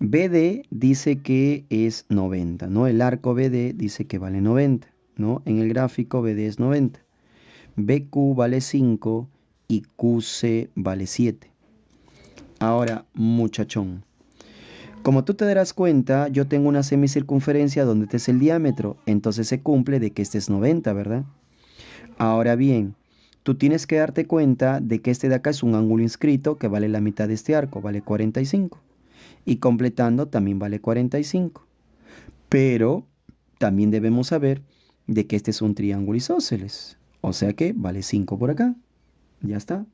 BD dice que es 90, ¿no? El arco BD dice que vale 90, ¿no? En el gráfico BD es 90. BQ vale 5 y QC vale 7. Ahora, muchachón. Como tú te darás cuenta, yo tengo una semicircunferencia donde este es el diámetro, entonces se cumple de que este es 90, ¿verdad? Ahora bien, tú tienes que darte cuenta de que este de acá es un ángulo inscrito que vale la mitad de este arco, vale 45 y completando también vale 45. Pero también debemos saber de que este es un triángulo isósceles, o sea que vale 5 por acá. Ya está.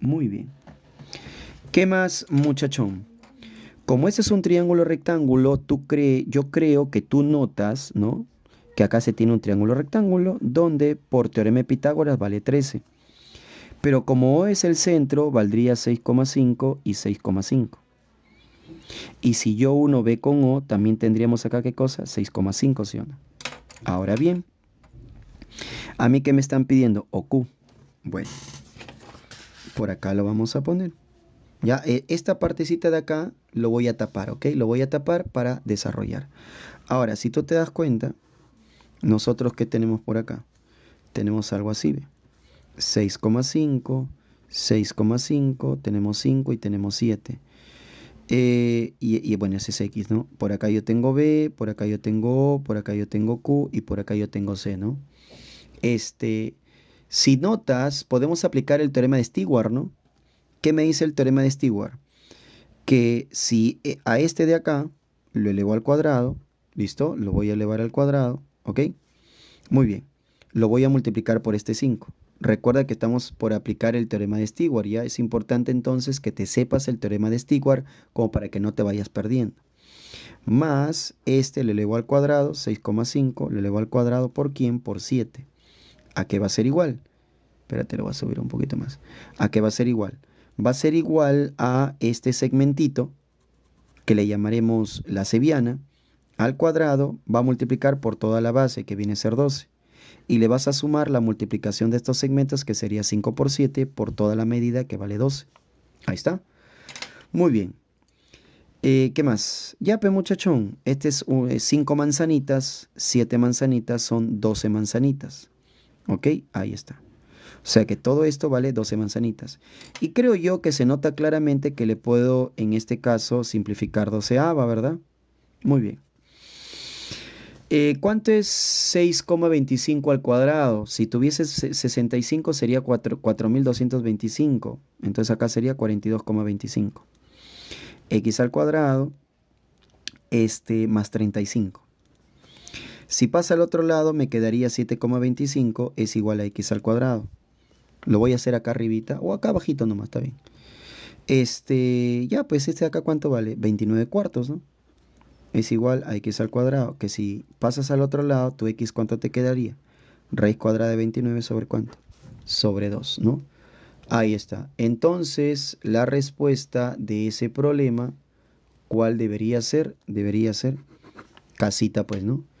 Muy bien. ¿Qué más, muchachón? Como este es un triángulo rectángulo, tú yo creo que tú notas, ¿no? Que acá se tiene un triángulo rectángulo donde por teorema de Pitágoras vale 13. Pero como es el centro, valdría 6,5 y 6,5. Y si yo uno B con O, también tendríamos acá qué cosa? 6,5, ¿sí o no? Ahora bien, ¿a mí qué me están pidiendo? O Q. Bueno, por acá lo vamos a poner. Ya, eh, esta partecita de acá lo voy a tapar, ¿ok? Lo voy a tapar para desarrollar. Ahora, si tú te das cuenta, nosotros ¿qué tenemos por acá? Tenemos algo así, ¿ve? 6,5, 6,5, tenemos 5 y tenemos 7. Eh, y, bueno, ese es X, ¿no? Por acá yo tengo B, por acá yo tengo O, por acá yo tengo Q y por acá yo tengo C, ¿no? Este, si notas, podemos aplicar el teorema de Stewart, ¿no? ¿Qué me dice el teorema de Stewart? Que si eh, a este de acá lo elevo al cuadrado, ¿listo? Lo voy a elevar al cuadrado, ¿ok? Muy bien. Lo voy a multiplicar por este 5. Recuerda que estamos por aplicar el teorema de Stewart, ¿ya? Es importante entonces que te sepas el teorema de Stewart como para que no te vayas perdiendo. Más este le elevo al cuadrado, 6,5, lo elevo al cuadrado por quién? Por 7. ¿A qué va a ser igual? Espérate, lo voy a subir un poquito más. ¿A qué va a ser igual? Va a ser igual a este segmentito, que le llamaremos la seviana, al cuadrado, va a multiplicar por toda la base, que viene a ser 12 y le vas a sumar la multiplicación de estos segmentos que sería 5 por 7 por toda la medida que vale 12. Ahí está. Muy bien. Eh, ¿Qué más? Ya, pues muchachón, este es 5 manzanitas, 7 manzanitas son 12 manzanitas. ¿Ok? Ahí está. O sea que todo esto vale 12 manzanitas. Y creo yo que se nota claramente que le puedo, en este caso, simplificar 12 a ¿verdad? Muy bien. Eh, ¿Cuánto es 6,25 al cuadrado? Si tuviese 65 sería 4.225. Entonces acá sería 42,25. X al cuadrado este, más 35. Si pasa al otro lado me quedaría 7,25 es igual a X al cuadrado. Lo voy a hacer acá arribita o acá abajito nomás, está bien. Este, ya pues este de acá cuánto vale? 29 cuartos, ¿no? es igual a x al cuadrado, que si pasas al otro lado, tu x cuánto te quedaría? Raíz cuadrada de 29 sobre cuánto? Sobre 2, ¿no? Ahí está. Entonces, la respuesta de ese problema, ¿cuál debería ser? Debería ser casita, pues, ¿no?